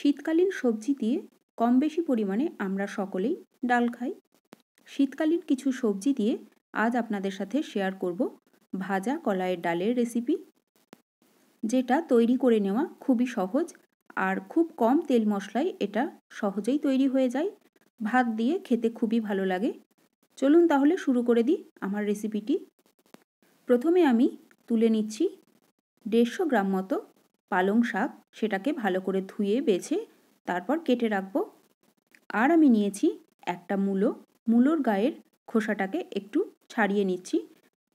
শীতকালীন সবজি দিয়ে কম বেশি পরিমাণে আমরা সকলেই ডাল খাই শীতকালীন কিছু সবজি দিয়ে আজ আপনাদের সাথে শেয়ার করব ভাজা কলাইয়ের ডালের রেসিপি যেটা তৈরি করে নেওয়া খুবই সহজ আর খুব কম তেল মশলায় এটা সহজেই তৈরি হয়ে যায় ভাত দিয়ে খেতে খুবই ভালো লাগে চলুন তাহলে শুরু করে দিই আমার রেসিপিটি প্রথমে আমি তুলে নিচ্ছি দেড়শো গ্রাম মতো পালং শাক সেটাকে ভালো করে ধুয়ে বেছে তারপর কেটে রাখব আর আমি নিয়েছি একটা মূলো মূলোর গায়ের খোসাটাকে একটু ছাড়িয়ে নিচ্ছি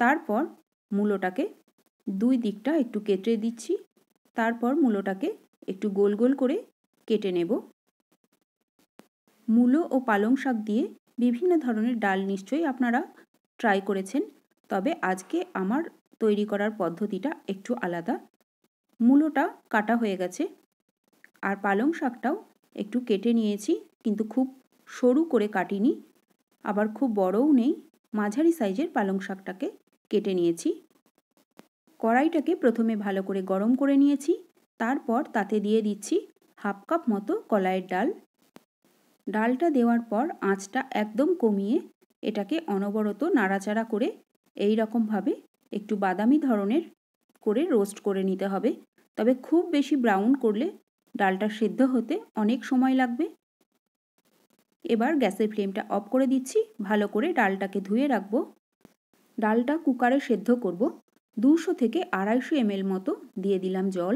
তারপর মূলোটাকে দুই দিকটা একটু কেটে দিচ্ছি তারপর মূলোটাকে একটু গোল গোল করে কেটে নেব মূলো ও পালং শাক দিয়ে বিভিন্ন ধরনের ডাল নিশ্চয়ই আপনারা ট্রাই করেছেন তবে আজকে আমার তৈরি করার পদ্ধতিটা একটু আলাদা মূলোটা কাটা হয়ে গেছে আর পালং শাকটাও একটু কেটে নিয়েছি কিন্তু খুব সরু করে কাটিনি আবার খুব বড়ও নেই মাঝারি সাইজের পালং শাকটাকে কেটে নিয়েছি কড়াইটাকে প্রথমে ভালো করে গরম করে নিয়েছি তারপর তাতে দিয়ে দিচ্ছি হাফ কাপ মতো কলাইয়ের ডাল ডালটা দেওয়ার পর আঁচটা একদম কমিয়ে এটাকে অনবরত নাড়াচাড়া করে এই রকমভাবে একটু বাদামি ধরনের করে রোস্ট করে নিতে হবে তবে খুব বেশি ব্রাউন করলে ডালটা সেদ্ধ হতে অনেক সময় লাগবে এবার গ্যাসের ফ্লেমটা অফ করে দিচ্ছি ভালো করে ডালটাকে ধুয়ে রাখবো ডালটা কুকারে সেদ্ধ করব দুশো থেকে আড়াইশো এমএল মতো দিয়ে দিলাম জল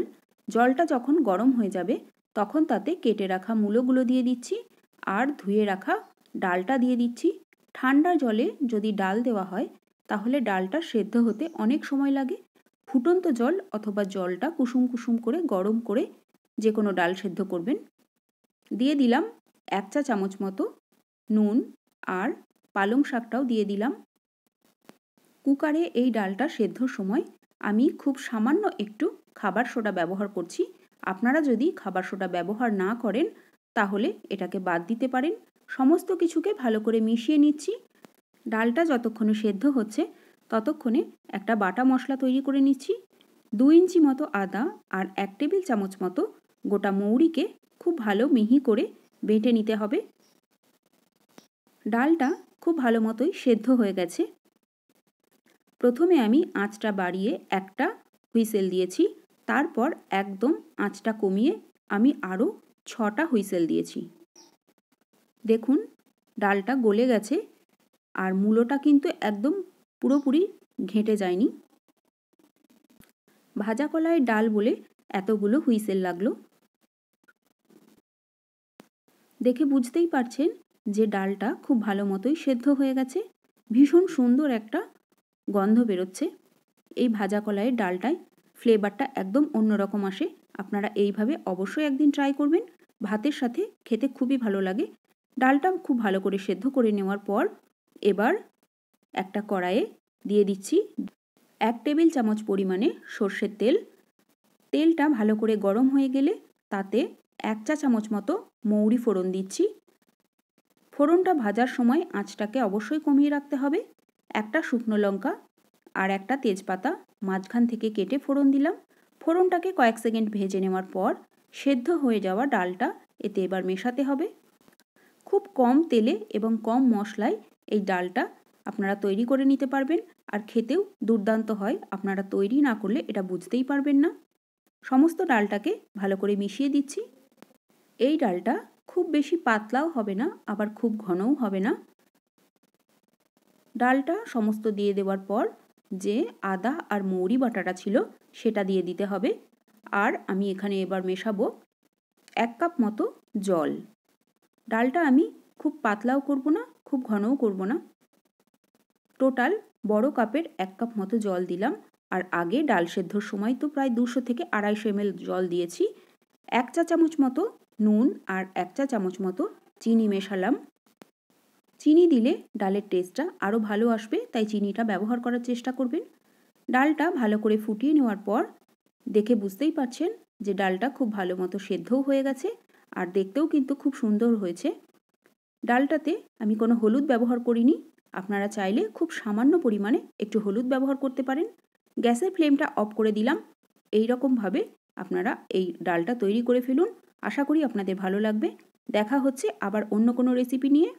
জলটা যখন গরম হয়ে যাবে তখন তাতে কেটে রাখা মূলোগুলো দিয়ে দিচ্ছি আর ধুয়ে রাখা ডালটা দিয়ে দিচ্ছি ঠান্ডা জলে যদি ডাল দেওয়া হয় তাহলে ডালটা সেদ্ধ হতে অনেক সময় লাগে ফুটন্ত জল অথবা জলটা কুসুম কুসুম করে গরম করে যে কোনো ডাল সেদ্ধ করবেন দিয়ে দিলাম এক চা চামচ মতো নুন আর পালং শাকটাও দিয়ে দিলাম কুকারে এই ডালটা সেদ্ধর সময় আমি খুব সামান্য একটু খাবার সোডা ব্যবহার করছি আপনারা যদি খাবার সোডা ব্যবহার না করেন তাহলে এটাকে বাদ দিতে পারেন সমস্ত কিছুকে ভালো করে মিশিয়ে নিচ্ছি ডালটা যতক্ষণে সেদ্ধ হচ্ছে ততক্ষণে একটা বাটা মশলা তৈরি করে নিচ্ছি দু ইঞ্চি মতো আদা আর এক টেবিল চামচ মতো গোটা মৌরিকে খুব ভালো মিহি করে বেটে নিতে হবে ডালটা খুব ভালো মতোই সেদ্ধ হয়ে গেছে প্রথমে আমি আঁচটা বাড়িয়ে একটা হুইসেল দিয়েছি তারপর একদম আঁচটা কমিয়ে আমি আরও ছটা হুইসেল দিয়েছি দেখুন ডালটা গলে গেছে আর মূলোটা কিন্তু একদম পুরোপুরি ঘেঁটে যায়নি ভাজা কলায় ডাল বলে এতগুলো হুইসেল লাগলো দেখে বুঝতেই পারছেন যে ডালটা খুব ভালো মতোই সেদ্ধ হয়ে গেছে ভীষণ সুন্দর একটা গন্ধ বেরোচ্ছে এই ভাজা কলাইয়ের ডালটায় ফ্লেভারটা একদম অন্যরকম আসে আপনারা এইভাবে অবশ্যই একদিন ট্রাই করবেন ভাতের সাথে খেতে খুবই ভালো লাগে ডালটা খুব ভালো করে সেদ্ধ করে নেওয়ার পর এবার একটা কড়াইয়ে দিয়ে দিচ্ছি এক টেবিল চামচ পরিমাণে সর্ষের তেল তেলটা ভালো করে গরম হয়ে গেলে তাতে এক চা চামচ মতো মৌরি ফোড়ন দিচ্ছি ফোড়নটা ভাজার সময় আঁচটাকে অবশ্যই কমিয়ে রাখতে হবে একটা শুকনো লঙ্কা আর একটা তেজপাতা মাঝখান থেকে কেটে ফোড়ন দিলাম ফোড়নটাকে কয়েক সেকেন্ড ভেজে নেওয়ার পর সেদ্ধ হয়ে যাওয়া ডালটা এতে এবার মেশাতে হবে খুব কম তেলে এবং কম মশলায় এই ডালটা আপনারা তৈরি করে নিতে পারবেন আর খেতেও দুর্দান্ত হয় আপনারা তৈরি না করলে এটা বুঝতেই পারবেন না সমস্ত ডালটাকে ভালো করে মিশিয়ে দিচ্ছি এই ডালটা খুব বেশি পাতলাও হবে না আবার খুব ঘনও হবে না ডালটা সমস্ত দিয়ে দেওয়ার পর যে আদা আর মৌরি বাটাটা ছিল সেটা দিয়ে দিতে হবে আর আমি এখানে এবার মেশাবো এক কাপ মতো জল ডালটা আমি খুব পাতলাও করব না খুব ঘনও করব না টোটাল বড় কাপের এক কাপ মতো জল দিলাম আর আগে ডাল সেদ্ধর সময় তো প্রায় দুশো থেকে আড়াইশো এমএল জল দিয়েছি এক চা চামচ মতো নুন আর এক চা চামচ মতো চিনি মেশালাম চিনি দিলে ডালের টেস্টটা আরও ভালো আসবে তাই চিনিটা ব্যবহার করার চেষ্টা করবেন ডালটা ভালো করে ফুটিয়ে নেওয়ার পর দেখে বুঝতেই পারছেন যে ডালটা খুব ভালো মতো সেদ্ধও হয়ে গেছে আর দেখতেও কিন্তু খুব সুন্দর হয়েছে ডালটাতে আমি কোনো হলুদ ব্যবহার করিনি আপনারা চাইলে খুব সামান্য পরিমাণে একটু হলুদ ব্যবহার করতে পারেন গ্যাসের ফ্লেমটা অফ করে দিলাম এই রকমভাবে আপনারা এই ডালটা তৈরি করে ফেলুন আশা করি আপনাদের ভালো লাগবে দেখা হচ্ছে আবার অন্য কোনো রেসিপি নিয়ে